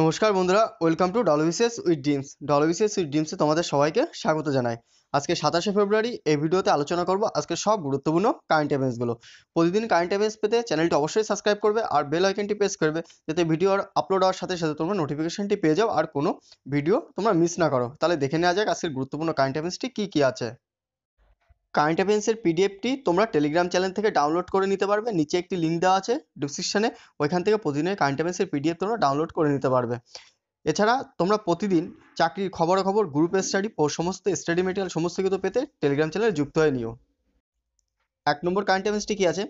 নমস্কার বন্ধুরা welcome to ডলবিসেস উইথ ড্রিমস ডলবিসেস উইথ ড্রিমসে তোমাদের সবাইকে স্বাগত জানাই আজকে সাতাশে ফেব্রুয়ারি এই ভিডিওতে আলোচনা করব আজকে সব গুরুত্বপূর্ণ কারেন্ট অ্যাফেয়ার্সগুলো প্রতিদিন কারেন্ট অ্যাফেয়ার্স পেতে চ্যানেলটি অবশ্যই সাবস্ক্রাইব করবে আর বেল আইকনটি প্রেস করবে যাতে ভিডিওর আপলোড হওয়ার সাথে সাথে তোমরা নোটিফিকেশনটি পেয়ে যাও আর কোনো ভিডিও তোমরা মিস না করো তাহলে দেখে নেওয়া যাক আজকের গুরুত্বপূর্ণ কারেন্ট অ্যাফেয়ার্সটি কী কী আছে কারেন্ট অ্যাফেয়ার্সের পিডিএফটি তোমরা টেলিগ্রাম চ্যানেল থেকে ডাউনলোড করে নিতে পারবে নিচে একটি লিঙ্ক দেওয়া আছে ডিসক্রিপশানে ওইখান থেকে প্রতিদিনের কারেন্ট অ্যাফেয়ার্সের পিডিএফ তোমরা ডাউনলোড করে নিতে পারবে এছাড়া তোমরা প্রতিদিন চাকরির খবরাখবর গ্রুপ স্টাডি ও সমস্ত স্টাডি মেটেরিয়াল সমস্ত কিছু পেতে টেলিগ্রাম চ্যানেলে যুক্ত হয়ে নিও এক নম্বর কারেন্ট অ্যাফেয়ার্সটি কী আছে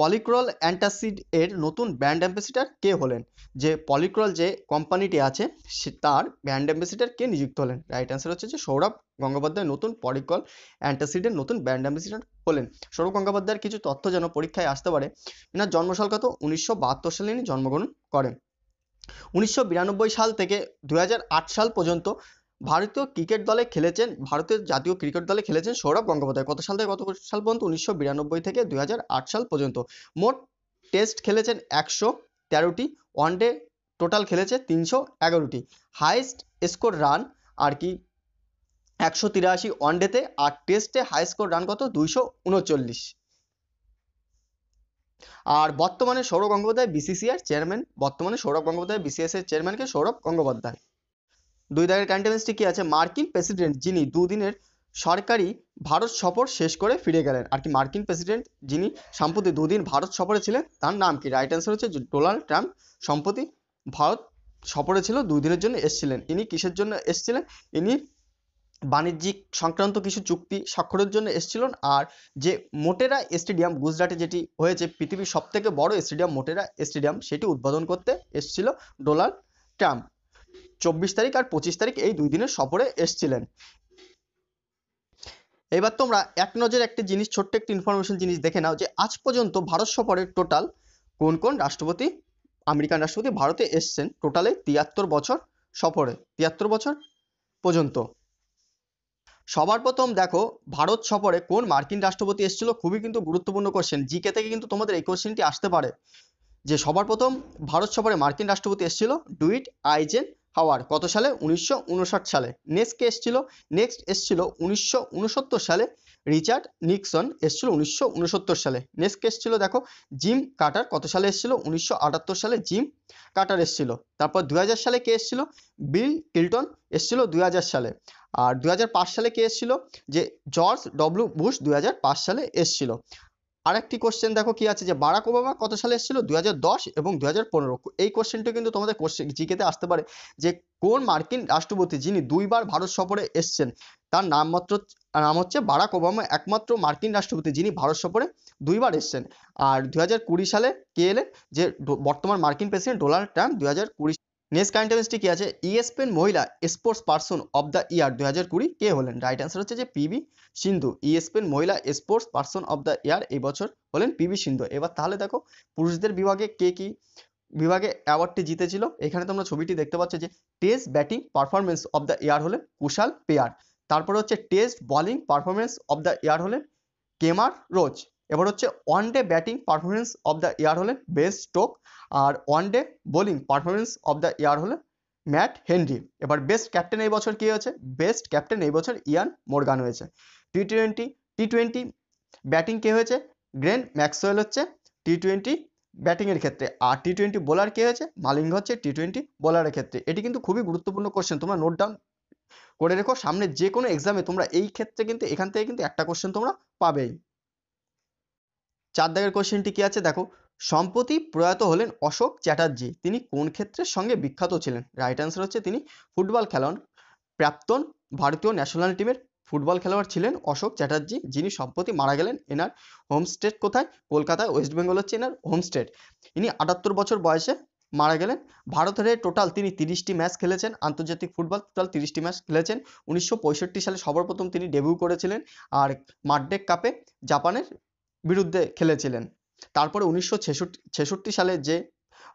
পলিক্রল অ্যান্টাসিড এর নতুন ব্র্যান্ড অ্যাম্বাসিডার কে হলেন যে পলিক্রল যে কোম্পানিটি আছে সে তার ব্র্যান্ড অ্যাম্বাসিডার কে নিযুক্ত হলেন রাইট অ্যান্সার হচ্ছে যে সৌরভ গঙ্গোপাধ্যায় নতুন পলিক্রল অ্যান্টাসিডের নতুন ব্র্যান্ড অ্যাম্বাসিডার হলেন সৌরভ গঙ্গোপাধ্যায়ের কিছু তথ্য যেন পরীক্ষায় আসতে পারে এনার জন্মসাল কত উনিশশো সালে ইনি জন্মগ্রহণ করেন উনিশশো সাল থেকে দু সাল পর্যন্ত ভারতীয় ক্রিকেট দলে খেলেছেন ভারতের জাতীয় ক্রিকেট দলে খেলেছেন সৌরভ গঙ্গোপাধ্যায় কত সাল থেকে কত সাল পর্যন্ত উনিশশো থেকে দুই সাল পর্যন্ত মোট টেস্ট খেলেছেন একশো তেরোটি ওয়ান ডে টোটাল খেলেছে তিনশো এগারোটি হাইস্ট স্কোর রান আর কি একশো তিরাশি ওয়ান ডেতে আর টেস্টে হাই স্কোর রান কত দুইশো উনচল্লিশ আর বর্তমানে সৌরভ গঙ্গোপাধ্যায় বিসিসিআর চেয়ারম্যান বর্তমানে সৌরভ গঙ্গোপাধ্যায় বিসিএস এর চেয়ারম্যানকে সৌরভ গঙ্গোপাধ্যায় দুই দাগের কন্টেন্সটি কি আছে মার্কিন প্রেসিডেন্ট যিনি দুদিনের সরকারি ভারত সফর শেষ করে ফিরে গেলেন আর কি মার্কিন প্রেসিডেন্ট যিনি সম্প্রতি দুদিন ভারত সফরে ছিলেন তার নাম কি রাইট অ্যান্সার হচ্ছে ডোনাল্ড ট্রাম্প সম্প্রতি ভারত সফরে ছিল দুই দিনের জন্য এসছিলেন ইনি কিসের জন্য এসছিলেন ইনি বাণিজ্যিক সংক্রান্ত কিছু চুক্তি স্বাক্ষরের জন্য এসেছিলেন আর যে মোটেরা স্টেডিয়াম গুজরাটে যেটি হয়েছে পৃথিবীর সবথেকে বড় স্টেডিয়াম মোটেরা স্টেডিয়াম সেটি উদ্বোধন করতে এসেছিল ডোনাল্ড ট্রাম্প চব্বিশ তারিখ আর পঁচিশ তারিখ এই দুই দিনের সফরে এসছিলেন এবার তোমরা এক নজরে একটি জিনিস ছোট্ট একটি ইনফরমেশন জিনিস দেখে নাও যে আজ পর্যন্ত ভারত সফরের টোটাল কোন কোন রাষ্ট্রপতি আমেরিকান রাষ্ট্রপতি ভারতে এসছেন টোটালে তিয়াত্তর বছর সফরে তিয়াত্তর বছর পর্যন্ত সবার প্রথম দেখো ভারত সফরে কোন মার্কিন রাষ্ট্রপতি এসেছিল খুবই কিন্তু গুরুত্বপূর্ণ কোশ্চেন জিকে থেকে কিন্তু তোমাদের এই কোশ্চেনটি আসতে পারে যে সবার প্রথম ভারত সফরে মার্কিন রাষ্ট্রপতি এসেছিল ডুইট আইজেন হাওয়ার কত সালে উনিশশো সালে নেক্সট কে এসেছিল নেক্সট এসেছিল উনিশশো সালে রিচার্ড নিক্সন এসেছিল উনিশশো সালে নেক্সট কে এসেছিল দেখো জিম কাটার কত সালে এসেছিল উনিশশো সালে জিম কাটার এসেছিল তারপর দু সালে কে এসেছিল বিল কিল্টন এসেছিল দু সালে আর দু সালে কে এসেছিল যে জর্জ ডব্লিউ বুশ দু সালে এসেছিল আরেকটি কোশ্চেন দেখো কি আছে যে বারাক ওবামা কত সালে এসেছিল দু এবং দু এই কোশ্চেনটি কিন্তু তোমাদের কোশ্চেন জিকেতে আসতে পারে যে কোন মার্কিন রাষ্ট্রপতি যিনি দুইবার ভারত সফরে এসছেন তার নামমাত্র নাম হচ্ছে বারাক ওবামা একমাত্র মার্কিন রাষ্ট্রপতি যিনি ভারত সফরে দুইবার এসছেন আর দু সালে কে এলেন যে বর্তমান মার্কিন প্রেসিডেন্ট ডোনাল্ড ট্রাম্প দু নেক্সট কারেন্ট অ্যাফেয়ার্সটি কি আছে ইএসপেন e মহিলা sports person of the year দু হাজার কুড়ি কে হলেন রাইট অ্যান্সার হচ্ছে যে পিবি সিন্ধু ইএসপেন e মহিলা sports person of the year এই বছর হলেন পিবি সিন্ধু এবার তাহলে দেখো পুরুষদের বিভাগে কে কি বিভাগে অ্যাওয়ার্ডটি জিতেছিল এখানে তোমরা ছবিটি দেখতে পাচ্ছ যে test batting performance of the year হলেন কুশাল পেয়ার তারপরে হচ্ছে test bowling performance of the year হলেন কেমার রোজ এবার হচ্ছে one day batting performance of the year হলেন বেস্ট স্টোক আর one day bowling performance of the year হলেন ম্যাট হেনরি এবার বেস্ট ক্যাপ্টেন এই বছর কী হয়েছে বেস্ট ক্যাপ্টেন এই বছর ইয়ান মোরগান হয়েছে T twenty T twenty batting কে হয়েছে গ্রেন ম্যাক্সওয়েল হচ্ছে টি টোয়েন্টি ব্যাটিংয়ের ক্ষেত্রে আর টি টোয়েন্টি বোলার কে হয়েছে মালিঙ্গ হচ্ছে টি টোয়েন্টি বোলারের ক্ষেত্রে এটি কিন্তু খুবই গুরুত্বপূর্ণ কোশ্চেন তোমরা নোট ডাউন করে রেখো সামনে যে কোনো এক্সামে তোমরা এই ক্ষেত্রে কিন্তু এখান থেকে কিন্তু একটা কোশ্চেন তোমরা পাবেই চার দাগের কোশ্চেনটি কী আছে দেখো সম্প্রতি প্রয়াত হলেন অশোক চ্যাটার্জি তিনি কোন ক্ষেত্রের সঙ্গে বিখ্যাত ছিলেন রাইট অ্যান্সার হচ্ছে তিনি ফুটবল খেলোয়াড় প্রাক্তন ভারতীয় ন্যাশনাল টিমের ফুটবল খেলোয়াড় ছিলেন অশোক চ্যাটার্জি যিনি সম্প্রতি মারা গেলেন এনার হোম স্টেট কোথায় কলকাতায় ওয়েস্ট বেঙ্গল হচ্ছে এনার হোম স্টেট ইনি আটাত্তর বছর বয়সে মারা গেলেন ভারতের টোটাল তিনি তিরিশটি ম্যাচ খেলেছেন আন্তর্জাতিক ফুটবল টোটাল তিরিশটি ম্যাচ খেলেছেন উনিশশো সালে সর্বপ্রথম তিনি ডেবিউ করেছিলেন আর মার্ডেক কাপে জাপানের বিরুদ্ধে খেলেছিলেন তারপরে উনিশশো ছেষট্টি সালে যে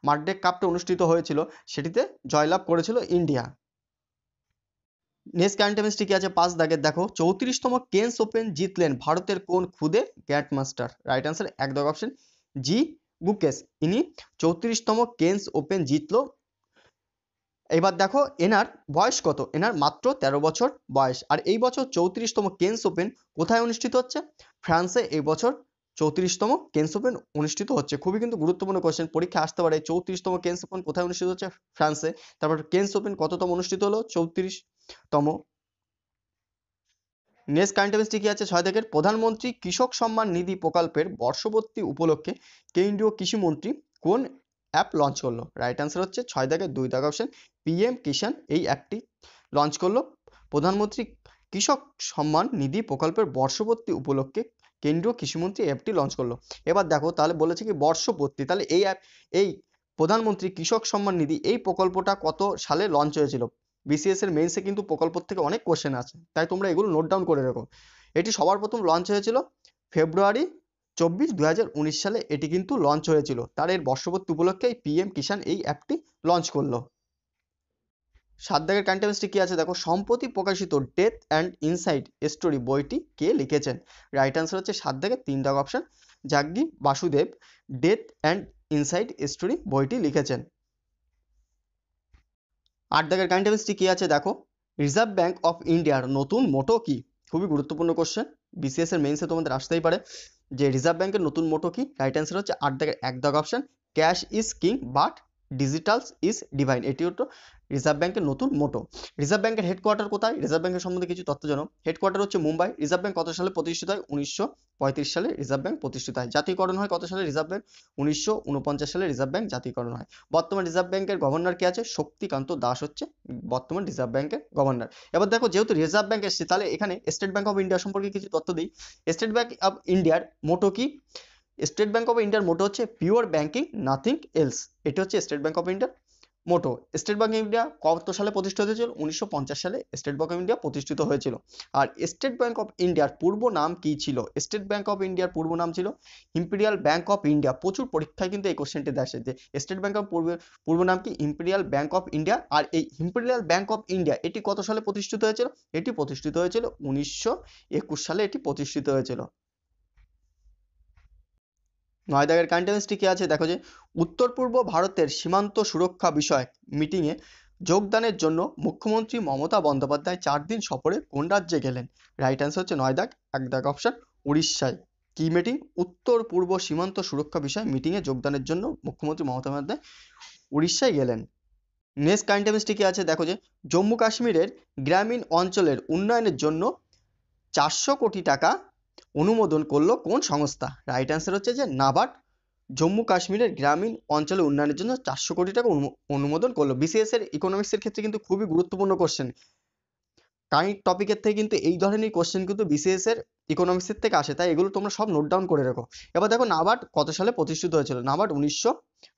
মার্ডে কাপটা অনুষ্ঠিত হয়েছিল সেটিতে জয়লাভ করেছিল ইন্ডিয়া নেক্সট কারেন্ট কি আছে পাঁচ দাগের দেখো চৌত্রিশতম কেন্স ওপেন জিতলেন ভারতের কোন খুদে গ্র্যান্ড মাস্টার রাইট আনসার এক দাগ অপশন জি বুকেশ ইনি চৌত্রিশতম কেন্স ওপেন জিতলো এবার দেখো এনার বয়স কত এনার মাত্র ১৩ বছর বয়স আর এই বছর চৌত্রিশতম কেন্স ওপেন কোথায় অনুষ্ঠিত হচ্ছে ফ্রান্সে এই বছর চৌত্রিশতম কেন্স ওপেন অনুষ্ঠিত হচ্ছে খুবই কিন্তু গুরুত্বপূর্ণ কোয়েশ্চেন পরীক্ষা আসতে পারে চৌত্রিশতম কেন্স ওপেন কোথায় অনুষ্ঠিত হচ্ছে ফ্রান্সে তারপর কেন্স ওপেন কততম অনুষ্ঠিত হলো চৌত্রিশতম নেক্সট কারেন্ট অ্যাফেয়ার্সটি কি আছে ছয় থেকে প্রধানমন্ত্রী কৃষক সম্মান নিধি প্রকল্পের বর্ষবর্তী উপলক্ষে কেন্দ্রীয় কৃষিমন্ত্রী কোন অ্যাপ লঞ্চ করলো রাইট অ্যান্সার হচ্ছে ছয় থেকে দুই দাগ অপশন পিএম কিষাণ এই অ্যাপটি লঞ্চ করলো প্রধানমন্ত্রী কৃষক সম্মান নিধি প্রকল্পের বর্ষবর্তী উপলক্ষে কেন্দ্রীয় কৃষিমন্ত্রী অ্যাপটি লঞ্চ করলো এবার দেখো তাহলে বলেছে কি বর্ষপূর্তি তাহলে এই অ্যাপ এই প্রধানমন্ত্রী কৃষক সম্মান নিধি এই প্রকল্পটা কত সালে লঞ্চ হয়েছিল বিসিএস এর মেন্সে কিন্তু প্রকল্প থেকে অনেক কোশ্চেন আছে তাই তোমরা এগুলো নোট ডাউন করে রাখো এটি সবার প্রথম লঞ্চ হয়েছিল ফেব্রুয়ারি চব্বিশ দু সালে এটি কিন্তু লঞ্চ হয়েছিল তার এর বর্ষপূর্তি উপলক্ষে এই পিএম কিষাণ এই অ্যাপটি লঞ্চ করলো সাত দাগের কন্টেন্সটি কী আছে দেখো সম্প্রতি প্রকাশিত ডেথ অ্যান্ড ইনসাইট স্টোরি বইটি কে লিখেছেন রাইট অ্যান্সার হচ্ছে সাত তিন দাগ option Jaggi Vasudev death and insight story বইটি লিখেছেন আট দাগের কন্টেন্সটি কী আছে দেখো রিজার্ভ ব্যাঙ্ক অফ ইন্ডিয়ার নতুন মোটো কি খুবই গুরুত্বপূর্ণ কোশ্চেন বিসিএস এর মেন্সে তোমাদের আসতেই পারে যে রিজার্ভ ব্যাঙ্কের নতুন মোটো কি রাইট অ্যান্সার হচ্ছে আট দাগের এক দাগ option cash is king but digitals is divine এটি হতো রিজার্ভ ব্যাংকের নতুন মোটো রিজার্ভ ব্যাংকের হেডকোয়ার্টার কোথায় রিজার্ভ ব্যাংকের সম্বন্ধে কিছু তথ্য হেডকোয়ার্টার হচ্ছে মুম্বাই রিজার্ভ ব্যাংক কত সালে প্রতিষ্ঠিত হয় উনিশশো সালে রিজার্ভ ব্যাংক প্রতিষ্ঠিত হয় জাতীয়করণ হয় কত সালে রিজার্ভ ব্যাংক উনিশশো সালে রিজার্ভ ব্যাংক জাতীয়করণ হয় বর্তমান রিজার্ভ ব্যাংকের গভর্নর কে আছে শক্তিকান্ত দাস হচ্ছে বর্তমান রিজার্ভ ব্যাংকের গভর্নর এবার দেখো যেহেতু রিজার্ভ ব্যাংক এসছে তাহলে এখানে স্টেট ব্যাংক অফ ইন্ডিয়া সম্পর্কে কিছু তথ্য দিই স্টেট ব্যাংক অফ ইন্ডিয়ার মোটো কি স্টেট ব্যাংক অফ ইন্ডিয়ার মোটো হচ্ছে পিওর ব্যাংকিং নাথিং এলস এটা হচ্ছে স্টেট ব্যাংক অফ ইন্ডিয়ার motto State Bank of India কত সালে প্রতিষ্ঠিত হয়েছিল উনিশশো সালে স্টেট ব্যাঙ্ক অফ ইন্ডিয়া প্রতিষ্ঠিত হয়েছিল আর স্টেট ব্যাঙ্ক অফ ইন্ডিয়ার পূর্ব নাম কি ছিল স্টেট ব্যাঙ্ক অফ ইন্ডিয়ার পূর্ব নাম ছিল ইম্পেরিয়াল ব্যাঙ্ক অফ ইন্ডিয়া প্রচুর পরীক্ষায় কিন্তু এই কোশ্চেনটি দেখে যে স্টেট ব্যাঙ্ক অফ পূর্ব পূর্ব নাম কি ইম্পেরিয়াল ব্যাঙ্ক অফ ইন্ডিয়া আর এই ইম্পেরিয়াল ব্যাঙ্ক অফ ইন্ডিয়া এটি কত সালে প্রতিষ্ঠিত হয়েছিল এটি প্রতিষ্ঠিত হয়েছিল উনিশশো সালে এটি প্রতিষ্ঠিত হয়েছিল নয় দাগের কন্টেন্সটি কী আছে দেখো যে উত্তর পূর্ব ভারতের সীমান্ত সুরক্ষা বিষয়ক মিটিংয়ে যোগদানের জন্য মুখ্যমন্ত্রী মমতা বন্দ্যোপাধ্যায় চার দিন সফরে কোন রাজ্যে গেলেন রাইট অ্যান্সার হচ্ছে নয় দাগ এক দাগ অপশান উড়িষ্যায় কি মিটিং উত্তর পূর্ব সীমান্ত সুরক্ষা বিষয়ে মিটিংয়ে যোগদানের জন্য মুখ্যমন্ত্রী মমতা বন্দ্যোপাধ্যায় উড়িষ্যায় গেলেন নেক্সট কারেন্ট কি আছে দেখো যে জম্মু কাশ্মীরের গ্রামীণ অঞ্চলের উন্নয়নের জন্য চারশো কোটি টাকা অনুমোদন করলো কোন সংস্থা রাইট অ্যান্সার হচ্ছে যে নাবার্ড জম্মু কাশ্মীরের গ্রামীণ অঞ্চলে উন্নয়নের জন্য চারশো কোটি টাকা অনুমোদন করলো বিসিএস এর ইকোনমিক্সের ক্ষেত্রে কিন্তু খুবই গুরুত্বপূর্ণ কোশ্চেন কারেন্ট টপিকের থেকে কিন্তু এই ধরনের কোশ্চেন কিন্তু বিসিএস এর ইকোনমিক্সের থেকে আসে তাই এগুলো তোমরা সব নোট ডাউন করে রাখো এবার দেখো নাবার্ড কত সালে প্রতিষ্ঠিত হয়েছিল নাবার্ড উনিশশো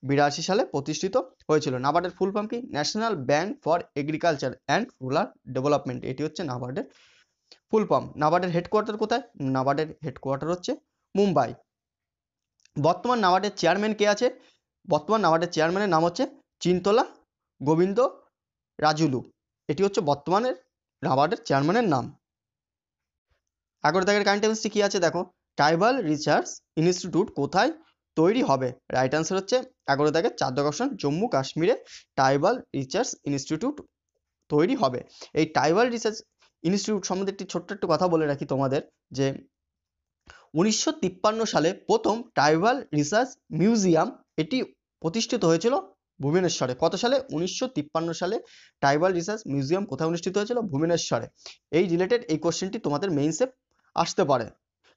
বিরাশি সালে প্রতিষ্ঠিত হয়েছিল নাবার্ডের ফুল ফর্ম কি National Bank for Agriculture and Rural Development এটি হচ্ছে নাবার্ডের ফুল ফর্ম নাবার্ডের হেডকোয়ার্টার কোথায় নাবার্ডের হেডকোয়ার্টার হচ্ছে মুম্বাই বর্তমান নাবার্ডের চেয়ারম্যান কে আছে বর্তমান নাবার্ডের চেয়ারম্যানের নাম হচ্ছে চিন্তলা গোবিন্দ রাজুলু এটি হচ্ছে বর্তমানের নাবার্ডের চেয়ারম্যানের নাম এগারো দাগের কারেন্ট কী আছে দেখো ট্রাইবাল রিসার্চ ইনস্টিটিউট কোথায় তৈরি হবে রাইট অ্যান্সার হচ্ছে এগারো দাগের চার দাগ অপশন জম্মু কাশ্মীরে ট্রাইবাল রিসার্চ ইনস্টিটিউট তৈরি হবে এই ট্রাইবাল রিসার্চ ইনস্টিটিউট সম্বন্ধে একটি ছোট্ট একটু কথা বলে রাখি তোমাদের যে উনিশশো সালে প্রথম ট্রাইবাল রিসার্চ মিউজিয়াম এটি প্রতিষ্ঠিত হয়েছিল ভুবনেশ্বরে কত সালে উনিশশো সালে ট্রাইবাল রিসার্চ মিউজিয়াম কোথায় অনুষ্ঠিত হয়েছিল ভুবনেশ্বরে এই রিলেটেড এই কোশ্চেনটি তোমাদের মেইনসে আসতে পারে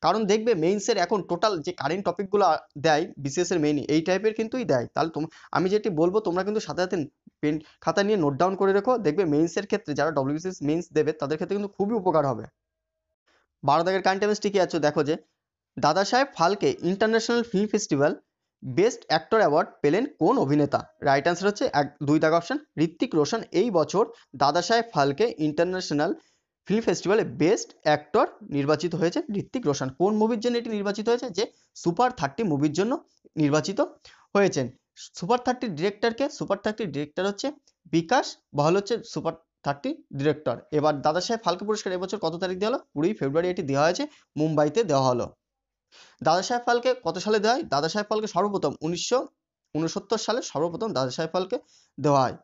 কারণ দেখবে মেইনসের এখন টোটাল যে কারেন্ট টপিকগুলো দেয় বিসিএসের মেইনই এই টাইপের কিন্তুই দেয় তাহলে আমি যেটি বলবো তোমরা কিন্তু সাথে সাথে পেন খাতা নিয়ে নোট ডাউন করে রেখো দেখবে মেইনসের ক্ষেত্রে যারা ডব্লিউবিসিএস মেইনস দেবে তাদের ক্ষেত্রে কিন্তু খুবই উপকার হবে বারো দাগের কারেন্ট অ্যাফেয়ার্স ঠিকই আছে দেখো যে Dadasaheb Phalke International Film Festival best actor award পেলেন কোন অভিনেতা রাইট অ্যান্সার হচ্ছে এক দুই দাগ অপশন ঋত্বিক রোশন এই বছর Dadasaheb Phalke International Film ফেস্টিভ্যালে বেস্ট অ্যাক্টর নির্বাচিত হয়েছে ঋত্বিক রোশন কোন মুভির জন্য এটি নির্বাচিত হয়েছে যে সুপার থার্টি মুভির জন্য নির্বাচিত হয়েছেন সুপার থার্টি ডিরেক্টরকে সুপার থার্টি ডিরেক্টর হচ্ছে বিকাশ বহাল হচ্ছে সুপার থার্টি ডিরেক্টর এবার দাদা সাহেব ফালকে পুরস্কার এবছর কত তারিখ দেওয়া হলো কুড়ি ফেব্রুয়ারি এটি দেওয়া হয়েছে মুম্বাইতে দেওয়া হলো দাদা সাহেব ফালকে কত সালে দেওয়া হয় দাদা সাহেব ফালকে সর্বপ্রথম উনিশশো সালে সর্বপ্রথম দাদা সাহেব ফালকে দেওয়া হয়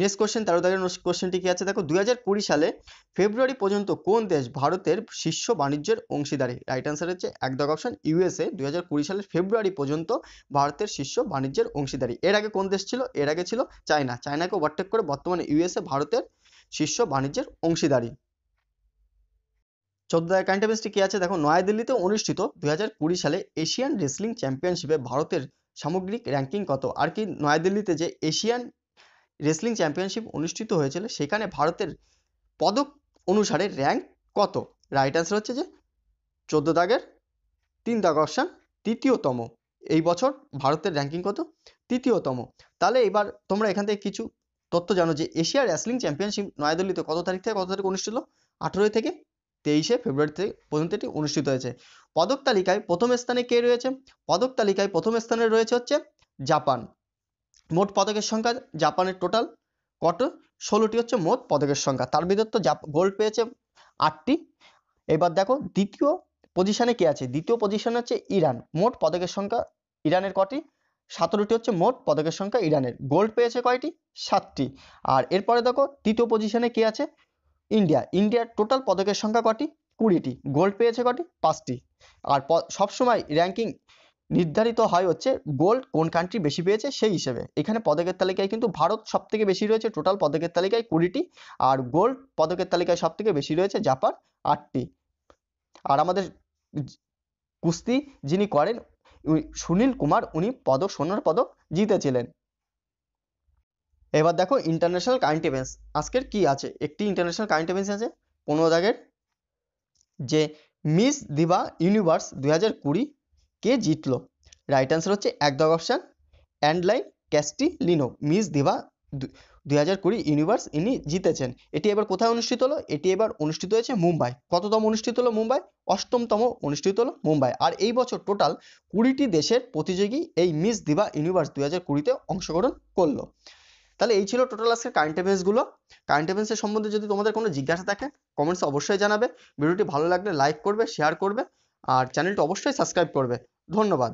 নেক্সট কোশ্চেন তেরো দাগের কোশ্চেনটি কি আছে দেখো দুই সালে ফেব্রুয়ারি পর্যন্ত কোন দেশ ভারতের শীর্ষ বাণিজ্যের অংশীদারি রাইট অ্যান্সার হচ্ছে এক অপশন ইউএসএ দুই সালের ফেব্রুয়ারি পর্যন্ত ভারতের শীর্ষ বাণিজ্যের অংশীদারি এর আগে কোন দেশ ছিল এর আগে ছিল চায়না চায়নাকে ওভারটেক করে বর্তমানে ইউএসএ ভারতের শীর্ষ বাণিজ্যের অংশীদারি চোদ্দ দায় কারেন্ট কী আছে দেখো নয়াদিল্লিতে অনুষ্ঠিত দুই সালে এশিয়ান রেসলিং চ্যাম্পিয়নশিপে ভারতের সামগ্রিক র্যাঙ্কিং কত আর কি নয়াদিল্লিতে যে এশিয়ান রেসলিং চ্যাম্পিয়নশিপ অনুষ্ঠিত হয়েছিল সেখানে ভারতের পদক অনুসারে র্যাঙ্ক কত রাইট অ্যান্সার হচ্ছে যে চোদ্দো দাগের তিন দাগ অপশান তৃতীয়তম এই বছর ভারতের র্যাঙ্কিং কত তৃতীয়তম তাহলে এবার তোমরা এখান থেকে কিছু তথ্য জানো যে এশিয়া রেসলিং চ্যাম্পিয়নশিপ নয়াদিল্লিতে কত তারিখ থেকে কত তারিখ অনুষ্ঠিত আঠেরোই থেকে তেইশে ফেব্রুয়ারি থেকে পর্যন্ত এটি অনুষ্ঠিত হয়েছে পদক তালিকায় প্রথম স্থানে কে রয়েছে পদক তালিকায় প্রথম স্থানে রয়েছে হচ্ছে জাপান মোট পদকের সংখ্যা জাপানের টোটাল কত ষোলোটি হচ্ছে মোট পদকের সংখ্যা তার ভিতর তো গোল্ড পেয়েছে আটটি এবার দেখো দ্বিতীয় পজিশনে কে আছে দ্বিতীয় পজিশন হচ্ছে ইরান মোট পদকের সংখ্যা ইরানের কটি সতেরোটি হচ্ছে মোট পদকের সংখ্যা ইরানের গোল্ড পেয়েছে কয়টি সাতটি আর এরপরে দেখো তৃতীয় পজিশনে কে আছে ইন্ডিয়া ইন্ডিয়ার টোটাল পদকের সংখ্যা কটি কুড়িটি গোল্ড পেয়েছে কটি পাঁচটি আর সবসময় র্যাঙ্কিং নির্ধারিত হয় হচ্ছে গোল্ড কোন কান্ট্রি বেশি পেয়েছে সেই হিসেবে এখানে পদকের তালিকায় কিন্তু ভারত সব থেকে বেশি রয়েছে টোটাল পদকের তালিকায় কুড়িটি আর গোল্ড পদকের তালিকায় সব থেকে বেশি রয়েছে জাপান আটটি আর আমাদের কুস্তি যিনি করেন সুনীল কুমার উনি পদক সোনার পদক জিতেছিলেন এবার দেখো ইন্টারন্যাশনাল কারেন্ট ইভেন্টস আজকের কি আছে একটি ইন্টারন্যাশনাল কারেন্ট ইভেন্টস আছে পনেরো দাগের যে মিস দিবা ইউনিভার্স দুই হাজার কুড়ি কে জিতল রাইট অ্যান্সার হচ্ছে এক Adline Castelino Miss Diva দুই হাজার কুড়ি ইউনিভার্স ইনি জিতেছেন এটি এবার কোথায় অনুষ্ঠিত হলো এটি এবার অনুষ্ঠিত হয়েছে মুম্বাই কততম অনুষ্ঠিত হলো মুম্বাই অষ্টমতম অনুষ্ঠিত হলো মুম্বাই আর এই বছর টোটাল কুড়িটি দেশের প্রতিযোগী এই মিস দিভা ইউনিভার্স দুই হাজার কুড়িতে অংশগ্রহণ করলো তাহলে এই ছিল টোটাল আজকে কারেন্ট অ্যাফেয়ার্সগুলো কারেন্ট অ্যাফেয়ার্সের সম্বন্ধে যদি তোমাদের কোনো জিজ্ঞাসা থাকে কমেন্টস অবশ্যই জানাবে ভিডিওটি ভালো লাগলে লাইক করবে শেয়ার করবে আর চ্যানেলটা অবশ্যই সাবস্ক্রাইব করবে ধন্যবাদ